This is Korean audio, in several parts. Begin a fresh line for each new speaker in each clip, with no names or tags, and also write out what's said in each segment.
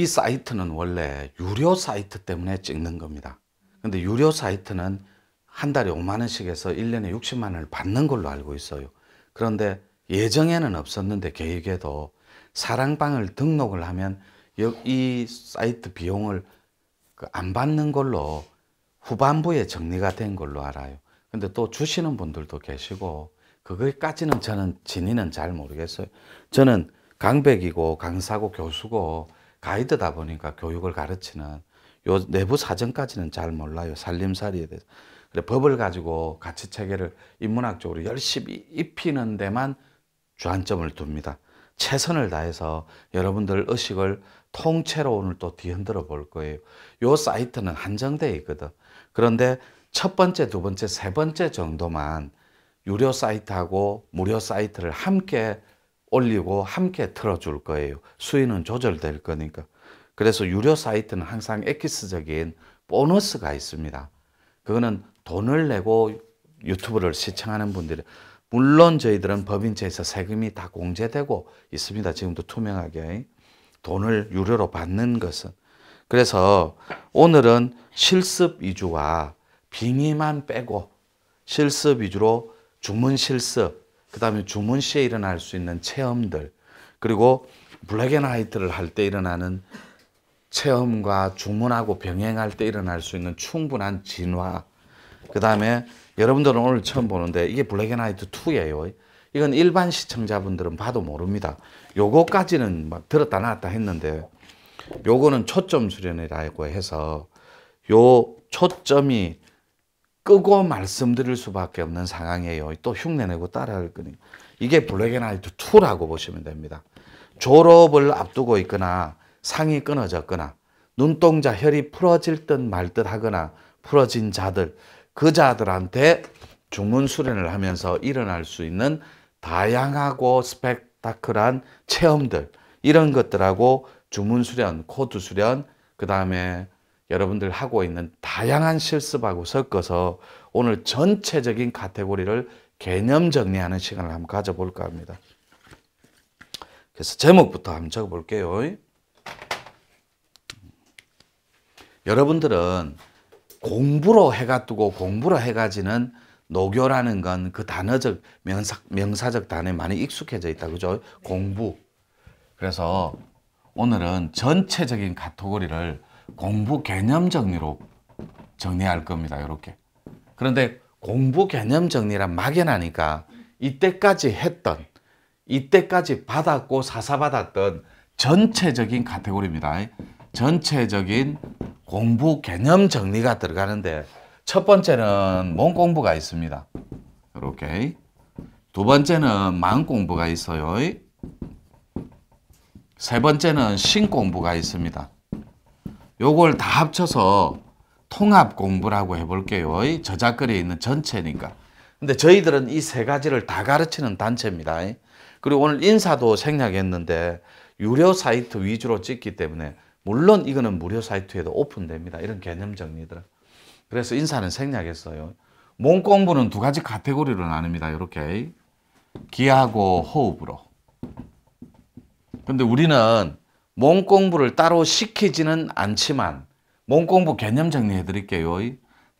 이 사이트는 원래 유료 사이트 때문에 찍는 겁니다. 근데 유료 사이트는 한 달에 5만 원씩에서 1년에 60만 원을 받는 걸로 알고 있어요. 그런데 예정에는 없었는데 계획에도 사랑방을 등록을 하면 이 사이트 비용을 그 안 받는 걸로 후반부에 정리가 된 걸로 알아요. 근데 또 주시는 분들도 계시고 그거까지는 저는 진위는 잘 모르겠어요. 저는 강백이고 강사고 교수고 가이드다 보니까 교육을 가르치는 요 내부 사정까지는 잘 몰라요. 살림살이에 대해서. 그래 법을 가지고 가치 체계를 인문학적으로 열심히 입히는 데만 주안점을 둡니다. 최선을 다해서 여러분들 의식을 통째로 오늘 또 뒤흔들어 볼 거예요. 요 사이트는 한정되어 있거든. 그런데 첫 번째, 두 번째, 세 번째 정도만 유료 사이트하고 무료 사이트를 함께 올리고 함께 틀어줄 거예요. 수위는 조절될 거니까. 그래서 유료 사이트는 항상 엑기스적인 보너스가 있습니다. 그거는 돈을 내고 유튜브를 시청하는 분들이 물론 저희들은 법인체에서 세금이 다 공제되고 있습니다. 지금도 투명하게 돈을 유료로 받는 것은 그래서 오늘은 실습 위주와 빙의만 빼고 실습 위주로 주문 실습 그 다음에 주문 시에 일어날 수 있는 체험들, 그리고 블랙앤화이트를 할 때 일어나는 체험과 주문하고 병행할 때 일어날 수 있는 충분한 진화. 그 다음에 여러분들은 오늘 처음 보는데 이게 블랙앤화이트 2예요. 이건 일반 시청자분들은 봐도 모릅니다. 요거까지는 막 들었다 놨다 했는데 요거는 초점 수련이라고 해서 요 초점이 끄고 말씀드릴 수밖에 없는 상황이에요. 또 흉내내고 따라할 거니. 이게 블랙앤화이트 2라고 보시면 됩니다. 졸업을 앞두고 있거나 상이 끊어졌거나 눈동자 혈이 풀어질 듯 말 듯 하거나 풀어진 자들, 그 자들한테 중문 수련을 하면서 일어날 수 있는 다양하고 스펙타클한 체험들, 이런 것들하고 주문 수련, 코드 수련, 그 다음에 여러분들 하고 있는 다양한 실습하고 섞어서 오늘 전체적인 카테고리를 개념 정리하는 시간을 한번 가져볼까 합니다. 그래서 제목부터 한번 적어볼게요. 여러분들은 공부로 해가 뜨고 공부로 해가 지는 노교라는 건 그 단어적 명사, 명사적 단어에 많이 익숙해져 있다 그죠 공부 그래서 오늘은 전체적인 카테고리를 공부 개념 정리로 정리할 겁니다. 이렇게. 그런데 공부 개념 정리란 막연하니까 이때까지 했던, 이때까지 받았고 사사받았던 전체적인 카테고리입니다. 전체적인 공부 개념 정리가 들어가는데 첫 번째는 몸 공부가 있습니다. 이렇게. 두 번째는 마음 공부가 있어요. 세 번째는 신 공부가 있습니다. 요걸 다 합쳐서 통합 공부라고 해볼게요. 저작거리에 있는 전체니까. 근데 저희들은 이 세 가지를 다 가르치는 단체입니다. 그리고 오늘 인사도 생략했는데 유료 사이트 위주로 찍기 때문에 물론 이거는 무료 사이트에도 오픈됩니다. 이런 개념 정리들. 그래서 인사는 생략했어요. 몸 공부는 두 가지 카테고리로 나눕니다. 이렇게 기하고 호흡으로. 근데 우리는 몸 공부를 따로 시키지는 않지만 몸 공부 개념 정리해 드릴게요.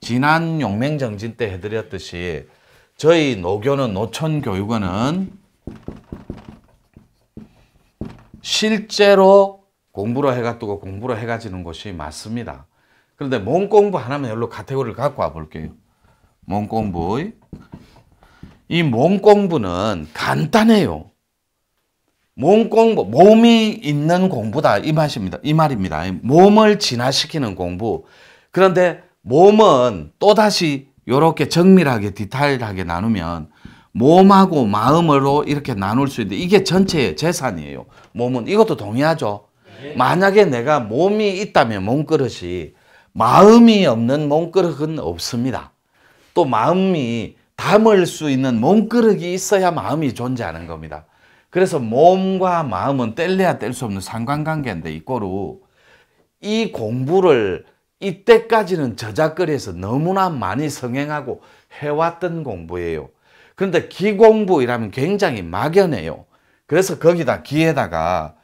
지난 용맹정진 때 해드렸듯이 저희 노교는 노천교육원은 실제로 공부로 해가지고 공부로 해가지는 곳이 맞습니다. 그런데 몸 공부 하나만 열로 카테고리를 갖고 와 볼게요. 몸 공부. 이몸 공부는 간단해요. 몸 공부, 몸이 있는 공부다 이 말입니다. 이 말입니다. 몸을 진화시키는 공부. 그런데 몸은 또다시 이렇게 정밀하게 디테일하게 나누면 몸하고 마음으로 이렇게 나눌 수 있는데 이게 전체의 재산이에요. 몸은 이것도 동의하죠. 네. 만약에 내가 몸이 있다면 몸그릇이 마음이 없는 몸그릇은 없습니다. 또 마음이 담을 수 있는 몸그릇이 있어야 마음이 존재하는 겁니다. 그래서 몸과 마음은 뗄래야 뗄 수 없는 상관관계인데 이꼬루 이 공부를 이때까지는 저작거리에서 너무나 많이 성행하고 해왔던 공부예요. 그런데 기공부이라면 굉장히 막연해요. 그래서 거기다 기에다가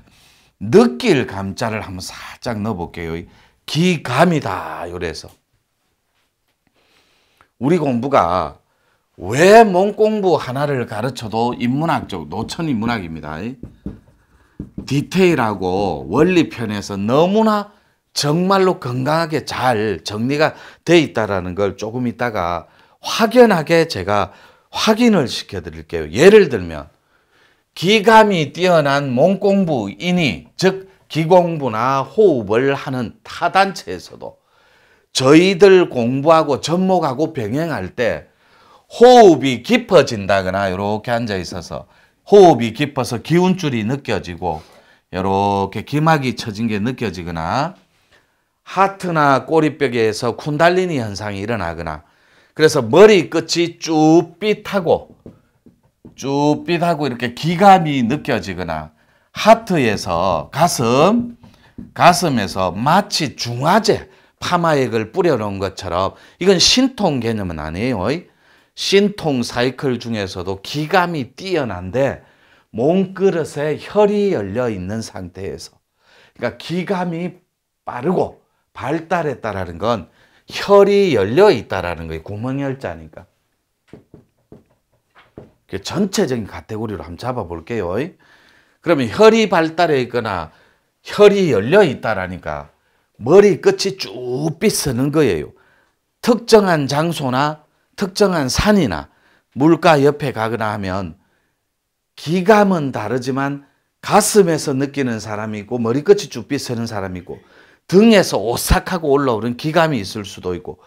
느낄 감자를 한번 살짝 넣어볼게요. 기감이다. 이래서 우리 공부가 왜 몸공부 하나를 가르쳐도 인문학적, 노천 인문학입니다. 디테일하고 원리편에서 너무나 정말로 건강하게 잘 정리가 돼 있다라는 걸 조금 있다가 확연하게 제가 확인을 시켜 드릴게요. 예를 들면 기감이 뛰어난 몸공부인이 즉 기공부나 호흡을 하는 타단체에서도 저희들 공부하고 접목하고 병행할 때 호흡이 깊어진다거나 이렇게 앉아 있어서 호흡이 깊어서 기운줄이 느껴지고 이렇게 기막이 처진 게 느껴지거나 하트나 꼬리뼈에서 쿤달리니 현상이 일어나거나 그래서 머리 끝이 쭈삣하고 쭈삣하고 이렇게 기감이 느껴지거나 하트에서 가슴 가슴에서 마치 중화제 파마액을 뿌려놓은 것처럼 이건 신통 개념은 아니에요. 신통 사이클 중에서도 기감이 뛰어난데 몸그릇에 혈이 열려 있는 상태에서 그러니까 기감이 빠르고 발달했다라는 건 혈이 열려 있다라는 거예요. 구멍열자니까 전체적인 카테고리로 한번 잡아볼게요. 그러면 혈이 발달해 있거나 혈이 열려 있다라니까 머리 끝이 쭉 빗쓰는 거예요. 특정한 장소나 특정한 산이나 물가 옆에 가거나 하면 기감은 다르지만 가슴에서 느끼는 사람이고 머리끝이 쭈삐서는 사람이고 등에서 오싹하고 올라오는 기감이 있을 수도 있고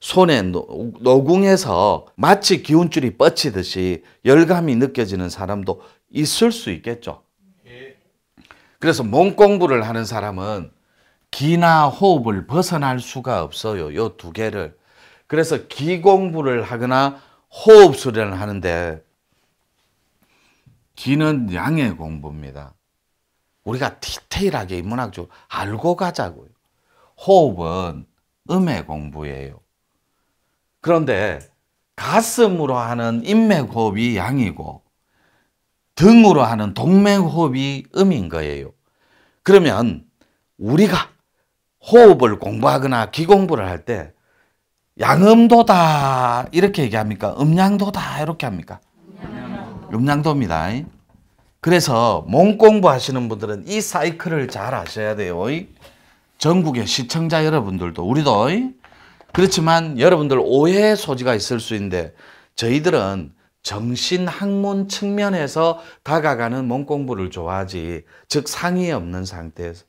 손에 노궁에서 마치 기운줄이 뻗치듯이 열감이 느껴지는 사람도 있을 수 있겠죠. 그래서 몸 공부를 하는 사람은 기나 호흡을 벗어날 수가 없어요. 요 두 개를. 그래서 기공부를 하거나 호흡 수련을 하는데 기는 양의 공부입니다. 우리가 디테일하게 인문학적으로 알고 가자고요. 호흡은 음의 공부예요. 그런데 가슴으로 하는 인맥호흡이 양이고 등으로 하는 동맥호흡이 음인 거예요. 그러면 우리가 호흡을 공부하거나 기공부를 할때 양음도다 이렇게 얘기합니까? 음양도다 이렇게 합니까? 음양도입니다. 그래서 몸 공부하시는 분들은 이 사이클을 잘 아셔야 돼요. 전국의 시청자 여러분들도 우리도 그렇지만 여러분들 오해 소지가 있을 수 있는데 저희들은 정신학문 측면에서 다가가는 몸 공부를 좋아하지 즉상의 없는 상태에서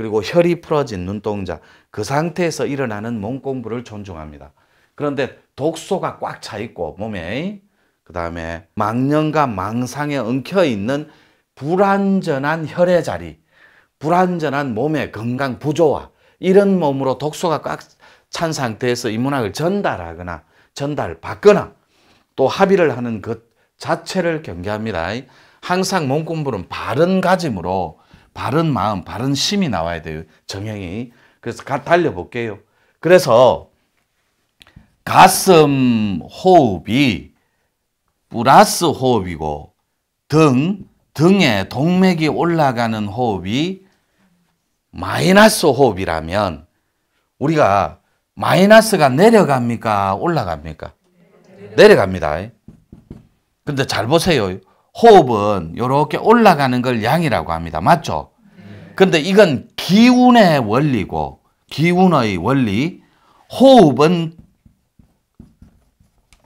그리고 혈이 풀어진 눈동자 그 상태에서 일어나는 몸 공부를 존중합니다. 그런데 독소가 꽉 차 있고 몸에 그 다음에 망령과 망상에 엉켜 있는 불완전한 혈의 자리, 불완전한 몸의 건강 부조화 이런 몸으로 독소가 꽉 찬 상태에서 인문학을 전달하거나 전달받거나 또 합의를 하는 것 자체를 경계합니다. 항상 몸 공부는 바른 가짐으로 바른 마음, 바른 심이 나와야 돼요. 정형이. 그래서 가, 달려볼게요. 그래서 가슴 호흡이 플러스 호흡이고 등, 등에 동맥이 올라가는 호흡이 마이너스 호흡이라면 우리가 마이너스가 내려갑니까? 올라갑니까? 내려갑니다. 근데 잘 보세요. 호흡은 이렇게 올라가는 걸 양이라고 합니다. 맞죠? 근데 이건 기운의 원리고 기운의 원리 호흡은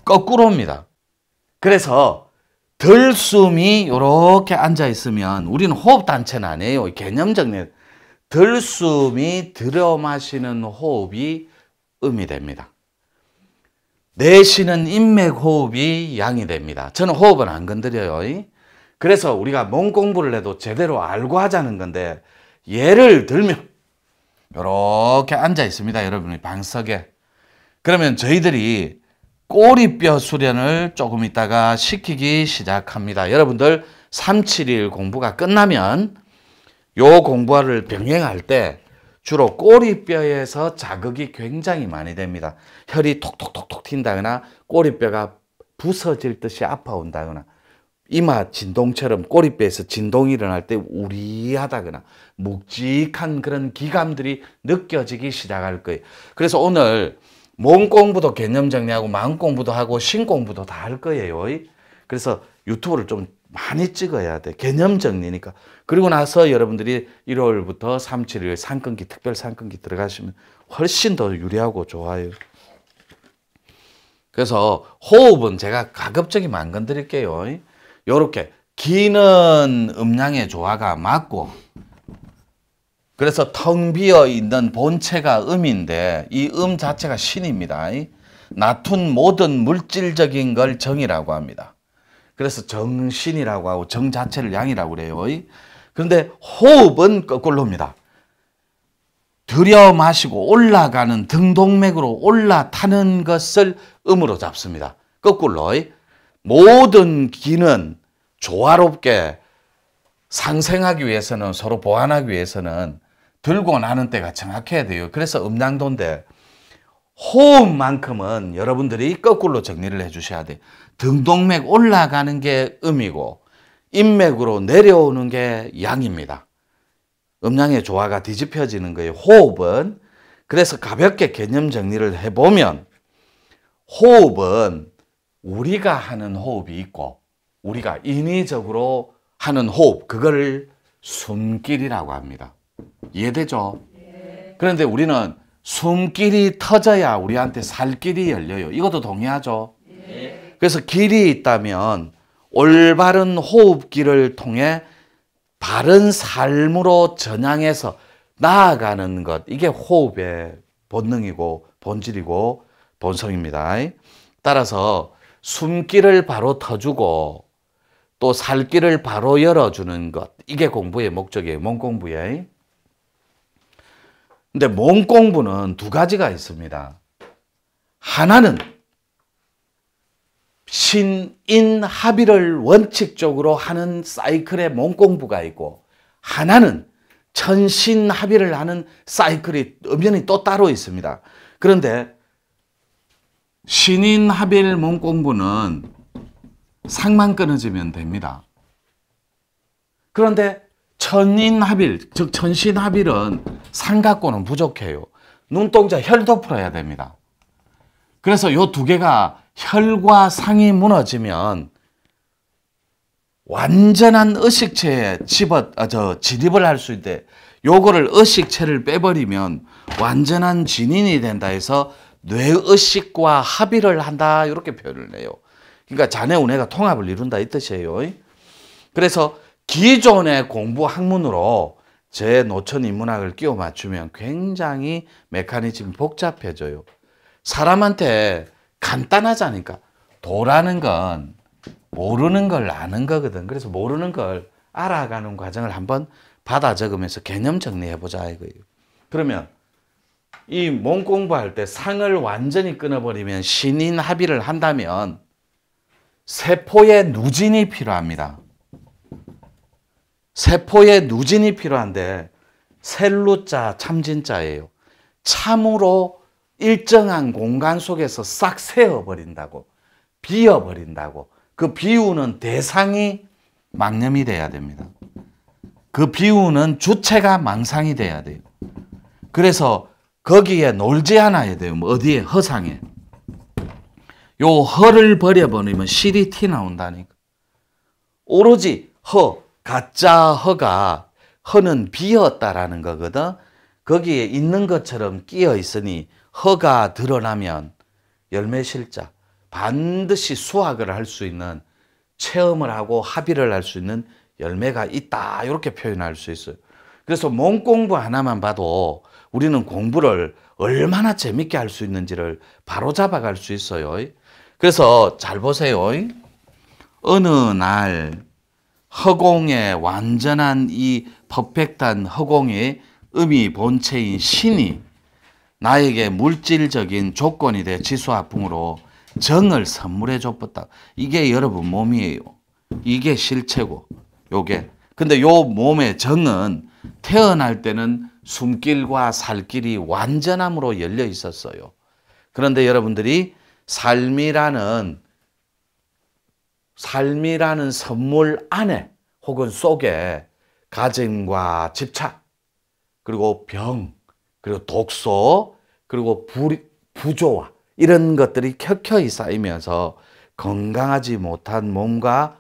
거꾸로입니다. 그래서 들숨이 이렇게 앉아 있으면 우리는 호흡 단체는 아니에요. 개념적인 들숨이 들여 마시는 호흡이 음이 됩니다. 내쉬는 인맥 호흡이 양이 됩니다. 저는 호흡은 안 건드려요. 그래서 우리가 몸 공부를 해도 제대로 알고 하자는 건데 예를 들면 이렇게 앉아 있습니다. 여러분이 방석에. 그러면 저희들이 꼬리뼈 수련을 조금 있다가 시키기 시작합니다. 여러분들 371 공부가 끝나면 요 공부를 병행할 때 주로 꼬리뼈에서 자극이 굉장히 많이 됩니다. 혈이 톡톡톡톡 튄다거나 꼬리뼈가 부서질 듯이 아파온다거나 이마 진동처럼 꼬리뼈에서 진동이 일어날 때 우리하다거나 묵직한 그런 기감들이 느껴지기 시작할 거예요. 그래서 오늘 몸 공부도 개념 정리하고 마음 공부도 하고 신 공부도 다 할 거예요. 그래서 유튜브를 좀 많이 찍어야 돼. 개념 정리니까. 그리고 나서 여러분들이 1월부터 3, 7일 상금기 특별 상금기 들어가시면 훨씬 더 유리하고 좋아요. 그래서 호흡은 제가 가급적이면 안 건드릴게요. 요렇게 기는 음량의 조화가 맞고 그래서 텅 비어 있는 본체가 음인데 이 음 자체가 신입니다. 나툰 모든 물질적인 걸 정이라고 합니다. 그래서 정신이라고 하고 정 자체를 양이라고 그래요. 그런데 호흡은 거꾸로입니다. 들여 마시고 올라가는 등동맥으로 올라타는 것을 음으로 잡습니다. 거꾸로 모든 기는 조화롭게 상생하기 위해서는 서로 보완하기 위해서는 들고 나는 때가 정확해야 돼요. 그래서 음양도인데 호흡만큼은 여러분들이 거꾸로 정리를 해 주셔야 돼. 등동맥 올라가는 게 음이고 인맥으로 내려오는 게 양입니다. 음양의 조화가 뒤집혀지는 거예요. 호흡은 그래서 가볍게 개념 정리를 해 보면 호흡은 우리가 하는 호흡이 있고 우리가 인위적으로 하는 호흡 그거를 숨길이라고 합니다. 이해되죠? 그런데 우리는 숨길이 터져야 우리한테 살 길이 열려요. 이것도 동의하죠? 네. 그래서 길이 있다면 올바른 호흡기를 통해 바른 삶으로 전향해서 나아가는 것. 이게 호흡의 본능이고 본질이고 본성입니다. 따라서 숨길을 바로 터주고 또 살길을 바로 열어주는 것. 이게 공부의 목적이에요. 몸 공부의. 근데 몸 공부는 두 가지가 있습니다. 하나는 신인 합의를 원칙적으로 하는 사이클의 몸 공부가 있고 하나는 천신 합의를 하는 사이클이 엄연히 또 따로 있습니다. 그런데 신인 합일 몸 공부는 상만 끊어지면 됩니다. 그런데 천인합일, 즉 천신합일은 삼각고는 부족해요. 눈동자 혈도 풀어야 됩니다. 그래서 요 두 개가 혈과 상이 무너지면 완전한 의식체에 집어, 아, 저, 진입을 할 수있는 요거를 의식체를 빼버리면 완전한 진인이 된다 해서 뇌의식과 합의를 한다 이렇게 표현을 해요. 그러니까 자네 운해가 통합을 이룬다 이 뜻이에요. 그래서 기존의 공부 학문으로 제 노천 인문학을 끼워 맞추면 굉장히 메커니즘이 복잡해져요. 사람한테 간단하자니까 도라는 건 모르는 걸 아는 거거든. 그래서 모르는 걸 알아가는 과정을 한번 받아 적으면서 개념 정리해 보자 이거예요. 그러면 이 몸 공부할 때 상을 완전히 끊어버리면 신인 합의를 한다면 세포의 누진이 필요합니다. 세포에 누진이 필요한데 셀루자 참진자예요. 참으로 일정한 공간 속에서 싹 세어버린다고 비어버린다고 그 비우는 대상이 망념이 돼야 됩니다. 그 비우는 주체가 망상이 돼야 돼요. 그래서 거기에 놀지 않아야 돼요. 뭐 어디에 허상에. 요 허를 버려버리면 실이 티 나온다니까. 오로지 허, 가짜 허가 허는 비었다라는 거거든. 거기에 있는 것처럼 끼어 있으니 허가 드러나면 열매 실자 반드시 수확을 할 수 있는 체험을 하고 합의를 할 수 있는 열매가 있다 이렇게 표현할 수 있어요. 그래서 몸 공부 하나만 봐도 우리는 공부를 얼마나 재밌게 할 수 있는지를 바로 잡아갈 수 있어요. 그래서 잘 보세요. 어느 날 허공의 완전한 이 퍼펙트한 허공의 음이 본체인 신이 나에게 물질적인 조건이 돼 지수와 풍으로 정을 선물해 줬었다. 이게 여러분 몸이에요. 이게 실체고 요게. 근데 요 몸의 정은 태어날 때는 숨길과 살길이 완전함으로 열려 있었어요. 그런데 여러분들이 삶이라는 삶이라는 선물 안에 혹은 속에 가정과 집착, 그리고 병, 그리고 독소, 그리고 부, 부조화 이런 것들이 켜켜이 쌓이면서 건강하지 못한 몸과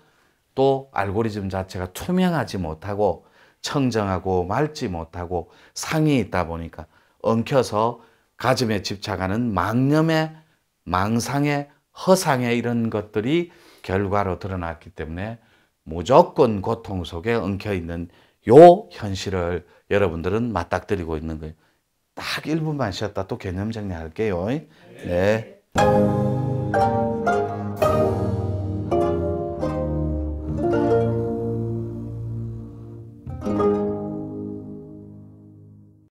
또 알고리즘 자체가 투명하지 못하고 청정하고 맑지 못하고 상이 있다 보니까 엉켜서 가슴에 집착하는 망념의 망상의 허상의 이런 것들이 결과로 드러났기 때문에 무조건 고통 속에 엉켜 있는 요 현실을 여러분들은 맞닥뜨리고 있는 거예요. 딱 1분만 쉬었다 또 개념 정리할게요. 네. 네.